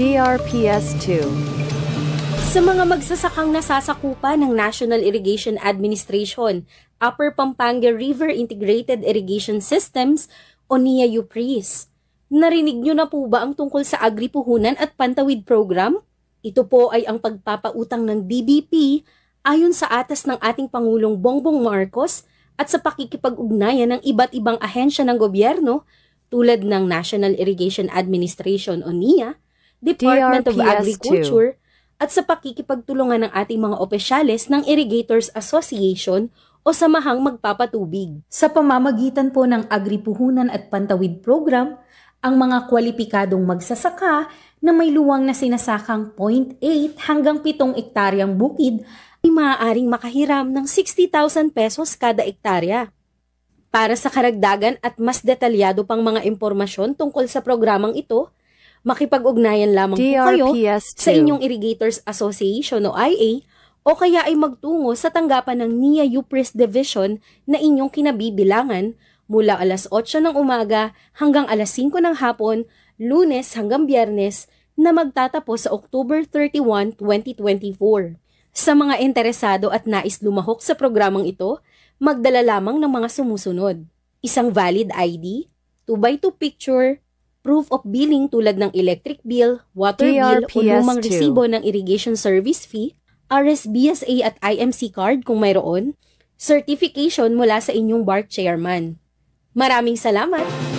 DRPS2 sa mga magsasakang nasasakupa ng National Irrigation Administration, Upper Pampanga River Integrated Irrigation Systems o NIA UPRIS. Narinig nyo na po ba ang tungkol sa agripuhunan at pantawid program? Ito po ay ang pagpapautang ng DBP ayon sa atas ng ating Pangulong Bongbong Marcos at sa pakikipag-ugnayan ng iba't ibang ahensya ng gobyerno tulad ng National Irrigation Administration o NIA, Department drps of Agriculture at sa pakikipagtulungan ng ating mga opisyales ng Irrigators Association o samahang magpapatubig. Sa pamamagitan po ng Agripuhunan at Pantawid Program, ang mga kwalipikadong magsasaka na may luwang na sinasakang 0.8 hanggang 7 ektaryang bukid ay maaaring makahiram ng 60,000 pesos kada ektarya. Para sa karagdagan at mas detalyado pang mga impormasyon tungkol sa programang ito, makipag-ugnayan lamang DRPS2. kayo sa inyong Irrigators Association o IA o kaya ay magtungo sa tanggapan ng NIA UPRES Division na inyong kinabibilangan mula alas 8 ng umaga hanggang alas 5 ng hapon, lunes hanggang biyernes na magtatapos sa October 31, 2024. Sa mga interesado at nais lumahok sa programang ito, magdala lamang ng mga sumusunod. Isang valid ID, 2x2 picture, proof of billing tulad ng electric bill, water bill o lumang resibo ng irrigation service fee, RSBSA at IMC card kung mayroon, certification mula sa inyong BART chairman. Maraming salamat!